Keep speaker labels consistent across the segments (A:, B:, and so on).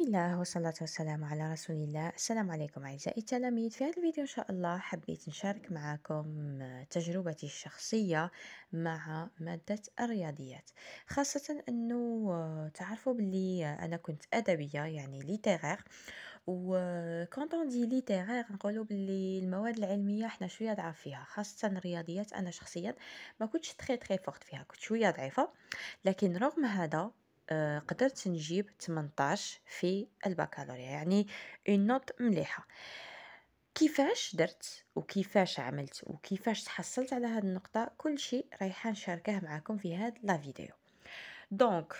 A: بسم الله والصلاة والسلام على رسول الله السلام عليكم أعزائي التلاميذ في هذا الفيديو إن شاء الله حبيت نشارك معكم آه، تجربتي الشخصية مع مادة الرياضيات خاصة أنه آه، تعرفوا باللي آه، أنا كنت أدبية يعني و وكونت اون دي ليتيغير نقولوا باللي المواد العلميه حنا شويه ضعاف فيها خاصه الرياضيات انا شخصيا ما كنتش تري تري فورت فيها كنت شويه ضعيفه لكن رغم هذا آه، قدرت نجيب 18 في البكالوريا يعني اون نوت مليحه كيفاش درت وكيفاش عملت وكيفاش تحصلت على هذه النقطه كل شيء رايحه نشاركه معكم في هذا لا فيديو دونك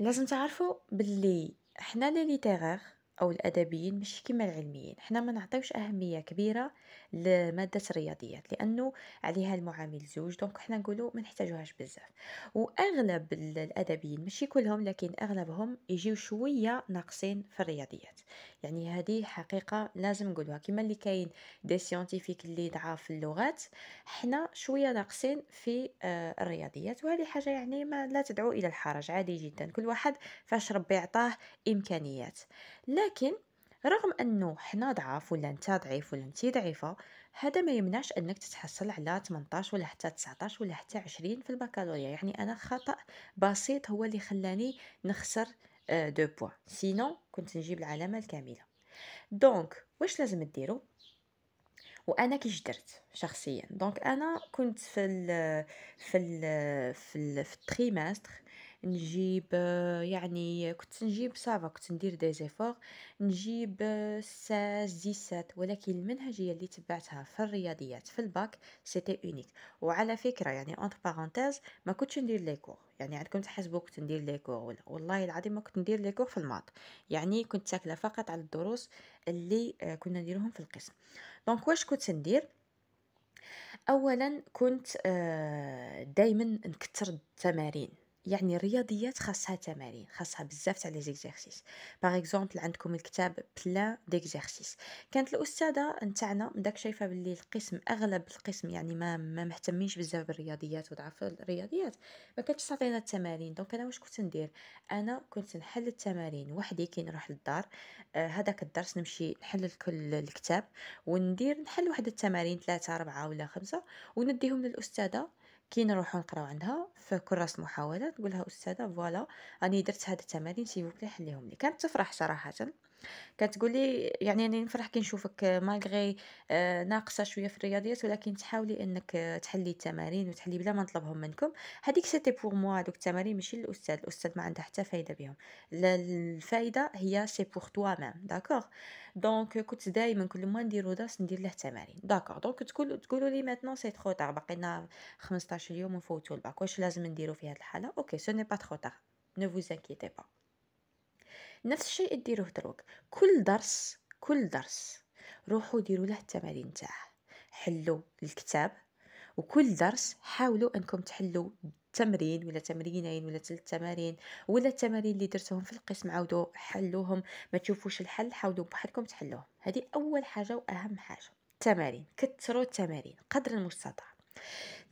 A: لازم تعرفوا باللي حنا لي ليتيرير او الادبيين مش كما العلميين حنا ما نعطيوش اهميه كبيره لماده الرياضيات لانه عليها المعامل زوج دونك حنا نقولوا ما نحتاجوهاش بزاف واغلب الادبيين ماشي كلهم لكن اغلبهم يجيو شويه ناقصين في الرياضيات يعني هذه حقيقه لازم نقولها كما اللي كاين دي سيونتيفيك اللي ضعاف في اللغات حنا شويه ناقصين في آه، الرياضيات وهذه حاجه يعني ما لا تدعو الى الحرج عادي جدا كل واحد فاش ربي عطاه امكانيات لكن رغم انه حنا ضعاف ولا انت ضعيف ولا انت ضعيفه هذا ما يمنعش انك تتحصل على 18 ولا حتى 19 ولا حتى 20 في البكالوريا يعني انا خطا بسيط هو اللي خلاني نخسر دو بوان سينون كنت نجيب العلامه الكامله دونك واش لازم ديرو وانا كيش درت شخصيا دونك انا كنت في الـ في الـ في, الـ في التريمستر نجيب آه، يعني كنت نجيب صافا كنت ندير دي زيفور نجيب 16 آه، 17 ولكن المنهجيه اللي تبعتها في الرياضيات في الباك سيتي اونيك وعلى فكره يعني انت بارونتيز ما كنتش ندير لي كور يعني عندكم تحسبوا كنت ندير لي كور ولا والله العظيم ما كنت ندير لي كور في الماط يعني كنت ساكله فقط على الدروس اللي آه، كنا نديرهم في القسم دونك واش كنت ندير اولا كنت دائما نكثر التمارين يعني الرياضيات خاصها تمارين خاصها بزاف تاع لي زيكزارسيس باغ اكزومبل عندكم الكتاب بلا ديكزارسيس كانت الاستاذه نتاعنا داك شايفه باللي القسم اغلب القسم يعني ما ما مهتمينش بزاف بالرياضيات وضعف الرياضيات ما كانتش تعطينا التمارين دونك انا واش كنت ندير انا كنت نحل التمارين وحدي كي نروح للدار آه، هذاك آه الدرس نمشي نحل كل الكتاب وندير نحل واحد التمارين ثلاثة أربعة ولا خمسة ونديهم للأستاذة كي نروحو نقراو عندها في كراس المحاولات نقولها استاذه فوالا راني درت هاد التمارين سي بلي حليهم لي كانت تفرح صراحه كتقولي يعني انا نفرح كي نشوفك مالغي آه، ناقصه شويه في الرياضيات ولكن تحاولي انك آه، تحلي التمارين وتحلي بلا ما نطلبهم منكم هذيك سيتي بور موا دوك التمارين ماشي للاستاذ الاستاذ ما عنده حتى فايده بهم الفايده هي سي بور توا ميم داكوغ دونك كنت دائما كل ما نديرو درس ندير له تمارين داكوغ دونك تقولوا تقولوا لي ميتنون سي ترو تار باقي لنا 15 يوم ونفوتوا الباك واش لازم نديرو في هذه الحاله اوكي سو ني با ترو تار ne vous inquiétez pas نفس الشيء ديروه دروك كل درس كل درس روحوا ديروا له التمارين تاعه حلوا الكتاب وكل درس حاولوا انكم تحلوا تمرين ولا تمرينين ولا ثلاث تمارين ولا التمارين اللي درتهم في القسم عاودوا حلوهم ما تشوفوش الحل حاولوا بحالكم تحلوهم هذه اول حاجه واهم حاجه تمارين كثروا التمارين قدر المستطاع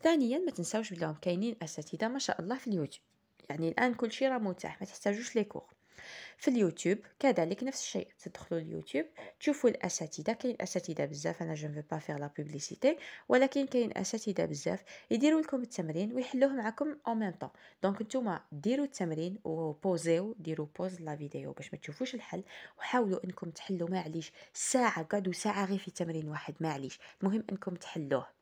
A: ثانيا ما تنساوش بلي كاينين اساتذه ما شاء الله في اليوتيوب يعني الان كل شيء راه متاح ما تحتاجوش لي كور في اليوتيوب كذلك نفس الشيء تدخلوا اليوتيوب تشوفوا الاساتذه كاين اساتذه بزاف انا جو با فيغ لا بوبليسيتي ولكن كاين اساتذه بزاف يديروا لكم التمرين ويحلوه معكم او ميم طون دونك نتوما ديروا التمرين وبوزيو ديروا بوز لا فيديو باش ما تشوفوش الحل وحاولوا انكم تحلوا معليش ساعه قعدوا ساعه غير في تمرين واحد معليش المهم انكم تحلوه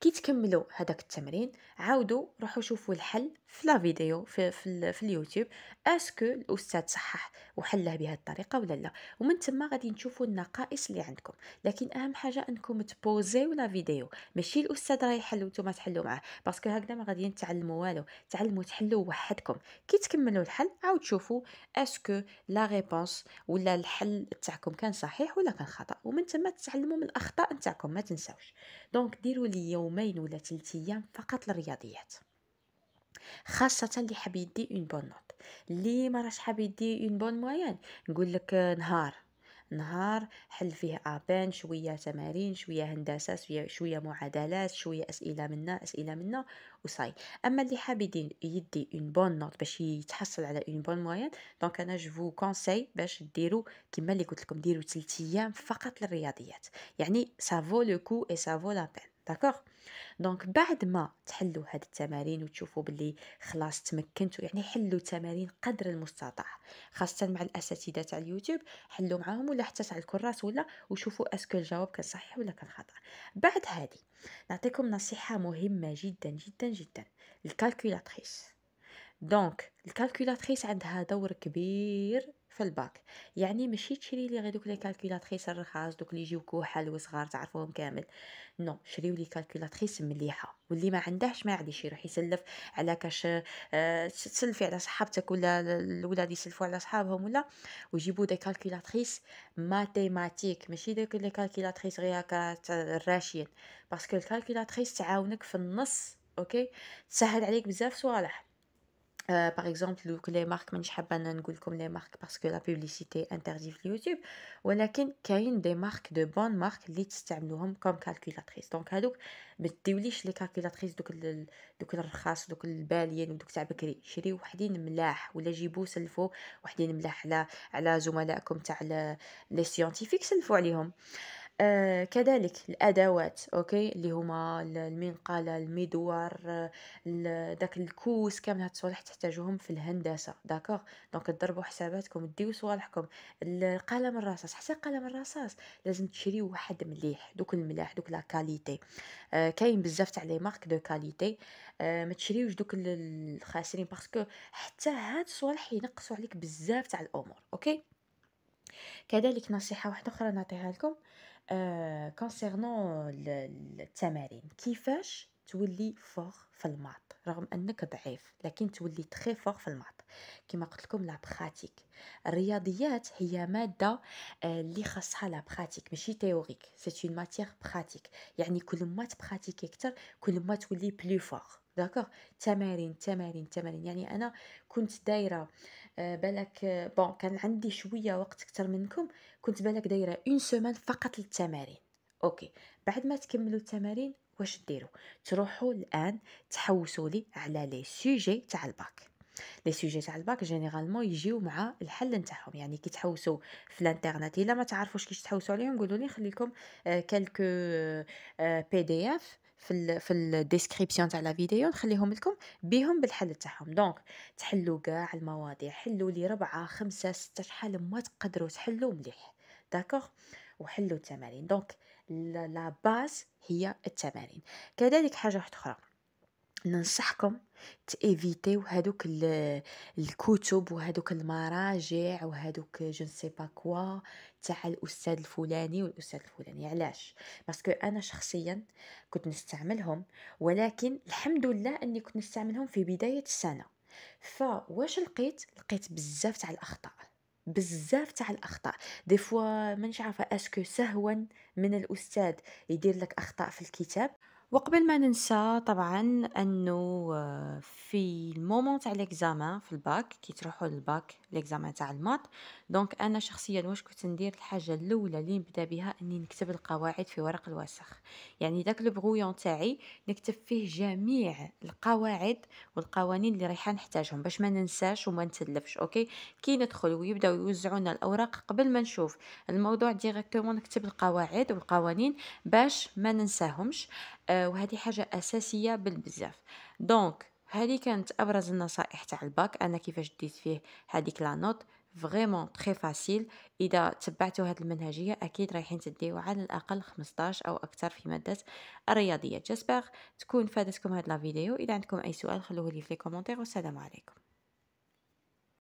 A: كي تكملوا هذاك التمرين عاودوا روحوا شوفوا الحل في لا فيديو في, في, في اليوتيوب اسكو الاستاذ صحح وحلها بهذه الطريقه ولا لا ومن تما غادي نشوفوا النقائص اللي عندكم لكن اهم حاجه انكم تبوزيو لا فيديو ماشي الاستاذ راه يحل وانتم تحلوا معاه باسكو هكذا ما غادي نتعلموا والو تعلموا تحلوا وحدكم كي تكملوا الحل عاود شوفوا اسكو لا ريبونس ولا الحل تاعكم كان صحيح ولا كان خطا ومن تما تتعلموا من الاخطاء تاعكم ما تنساوش دونك ديروا لي يومين ولا ثلاث ايام فقط للرياضيات خاصه اللي حاب يدي اون بون نوت اللي ما راش حاب يدي اون بون مويان نقول لك نهار نهار حل فيه ابان شويه تمارين شويه هندسه شويه, شوية معادلات شويه اسئله منا اسئله منا وصاي اما اللي حاب يدي اون بون نوت باش يتحصل على اون بون موين دونك انا جو فو كونساي باش ديروا كما اللي قلت لكم ديروا 3 ايام فقط للرياضيات يعني سافو لو كو اي سافو لا بان داكوغ دونك بعد ما تحلوا هاد التمارين وتشوفوا باللي خلاص تمكنتوا يعني حلوا التمارين قدر المستطاع خاصه مع الاساتذه تاع اليوتيوب حلوا معاهم ولا حتى تاع الكراس ولا وشوفوا اسكو الجواب كان صحيح ولا كان خطا بعد هادي نعطيكم نصيحه مهمه جدا جدا جدا الكالكولاتريس دونك الكالكولاتريس عندها دور كبير في الباك يعني ماشي تشري لي غير دوك لي كالكولاتريس الرخاص دوك اللي يجيو كحل وصغار تعرفوهم كامل نو شريو لي كالكولاتريس مليحه واللي ما عندهش ما عادش يروح يسلف على كاش أه تسلفي على صحابتك ولا الولاد يسلفوا على صحابهم ولا ويجيبوا دي كالكولاتريس ماتيماتيك ماشي ديك لي كالكولاتريس غير هكا الراشين باسكو الكالكولاتريس تعاونك في النص اوكي تسهل عليك بزاف صوالح باغ اكزومبل دوك لي مارك مانيش حابه انا نقول لكم لي مارك باسكو لا بوبليسيتي انتردي في اليوتيوب ولكن كاين دي مارك دو بون مارك اللي تستعملوهم كوم كالكولاتريس دونك هادوك ما تديوليش لي كالكولاتريس دوك ال... دوك الرخاص دوك الباليين ودوك تاع بكري شريو وحدين ملاح ولا جيبو سلفو وحدين ملاح على على زملائكم تاع لي سيونتيفيك سلفو عليهم آه آه، كذلك الادوات اوكي اللي هما المنقاله المدور داك الكوس كامل هاد الصوالح تحتاجوهم في الهندسه داكوغ دونك ضربوا حساباتكم ديو صوالحكم القلم الرصاص حتى قلم الرصاص لازم تشريو واحد مليح دوك الملاح دوك لا كاليتي آه، كاين بزاف تاع لي مارك دو كاليتي آه، ما تشريوش دوك الخاسرين باسكو حتى هاد الصوالح ينقصوا عليك بزاف تاع الامور اوكي كذلك نصيحه واحده اخرى نعطيها لكم آه Euh, concernant le, tamarin, qui fâche تولي فوغ في الماط رغم انك ضعيف لكن تولي تخي فوغ في الماط كما قلت لكم لا براتيك الرياضيات هي ماده آه، اللي خاصها لا براتيك ماشي تيوريك سي اون ماتيير براتيك يعني كل ما تبراتيك اكثر كل ما تولي بلو فوغ داكوغ تمارين تمارين تمارين يعني انا كنت دايره آه، بالك بون آه، كان عندي شويه وقت اكثر منكم كنت بالك دايره اون سومان فقط للتمارين اوكي بعد ما تكملوا التمارين واش ديروا تروحوا الان تحوسوا لي على لي سوجي تاع الباك لي سوجي تاع الباك جينيرالمون يجيو مع الحل نتاعهم يعني كي تحوسوا في الانترنت الا ما تعرفوش كيش تحوسوا عليهم قولوا لي نخلي لكم آه، كالكو بي آه، دي اف في الـ في الديسكريبسيون تاع لا فيديو نخليهم لكم بيهم بالحل تاعهم دونك تحلوا كاع المواضيع حلوا لي ربعه خمسه سته شحال ما تقدروا تحلوا مليح داكوغ وحلوا التمارين دونك لا باس هي التمارين كذلك حاجه واحده اخرى ننصحكم تيفيتيو هذوك الكتب وهذوك المراجع وهذوك جون سي با كوا تاع الاستاذ الفلاني والاستاذ الفلاني علاش باسكو انا شخصيا كنت نستعملهم ولكن الحمد لله اني كنت نستعملهم في بدايه السنه فواش لقيت لقيت بزاف تاع الاخطاء بزاف تاع الاخطاء دي فوا مانيش عارفه اسكو سهوا من الاستاذ يدير لك اخطاء في الكتاب وقبل ما ننسى طبعا انه آه، في المومون تاع ليكزامان في الباك كي تروحوا للباك ليكزامان تاع المات دونك انا شخصيا واش كنت ندير الحاجه الاولى اللي نبدا بها اني نكتب القواعد في ورق الوسخ يعني داك البرويون تاعي نكتب فيه جميع القواعد والقوانين اللي رايحه نحتاجهم باش ما ننساش وما نتلفش اوكي كي ندخل ويبداو يوزعونا الاوراق قبل ما نشوف الموضوع ديريكتومون نكتب القواعد والقوانين باش ما ننساهمش آه، وهذه حاجه اساسيه بالبزاف دونك هذه كانت ابرز النصائح تاع الباك انا كيفاش ديت فيه هذيك لا نوت فريمون تري فاسيل اذا تبعتوا هذه المنهجيه اكيد رايحين تديو على الاقل 15 او اكثر في ماده الرياضيات جسبر تكون فادتكم هذه لا فيديو اذا عندكم اي سؤال خلوه لي في كومونتير والسلام عليكم